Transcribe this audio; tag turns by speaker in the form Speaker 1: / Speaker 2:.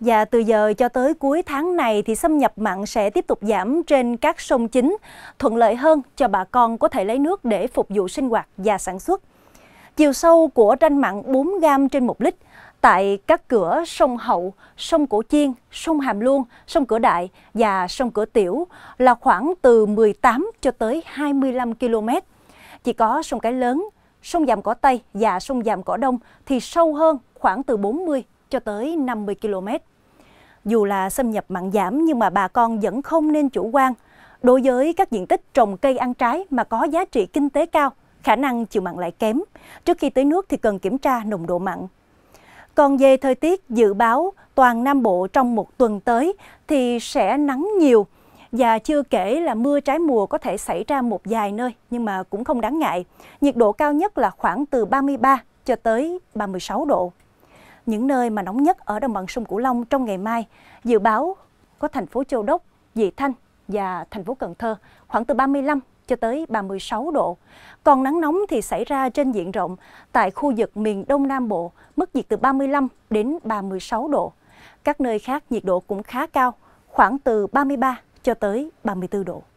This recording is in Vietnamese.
Speaker 1: Và từ giờ cho tới cuối tháng này thì xâm nhập mặn sẽ tiếp tục giảm trên các sông chính, thuận lợi hơn cho bà con có thể lấy nước để phục vụ sinh hoạt và sản xuất. Chiều sâu của tranh mặn 4 gam trên 1 lít tại các cửa sông Hậu, sông Cổ Chiên, sông Hàm Luông, sông Cửa Đại và sông Cửa Tiểu là khoảng từ 18 cho tới 25 km. Chỉ có sông Cái Lớn, sông Giàm Cỏ Tây và sông Giàm Cỏ Đông thì sâu hơn khoảng từ 40 cho tới 50 km. Dù là xâm nhập mặn giảm nhưng mà bà con vẫn không nên chủ quan. Đối với các diện tích trồng cây ăn trái mà có giá trị kinh tế cao, khả năng chịu mặn lại kém. Trước khi tưới nước thì cần kiểm tra nồng độ mặn. Còn về thời tiết dự báo toàn Nam Bộ trong một tuần tới thì sẽ nắng nhiều và chưa kể là mưa trái mùa có thể xảy ra một vài nơi nhưng mà cũng không đáng ngại. Nhiệt độ cao nhất là khoảng từ 33 cho tới 36 độ những nơi mà nóng nhất ở đồng bằng sông Cửu Long trong ngày mai. Dự báo có thành phố Châu Đốc, Dị Thanh và thành phố Cần Thơ khoảng từ 35 cho tới 36 độ. Còn nắng nóng thì xảy ra trên diện rộng tại khu vực miền Đông Nam Bộ, mức nhiệt từ 35 đến 36 độ. Các nơi khác nhiệt độ cũng khá cao, khoảng từ 33 cho tới 34 độ.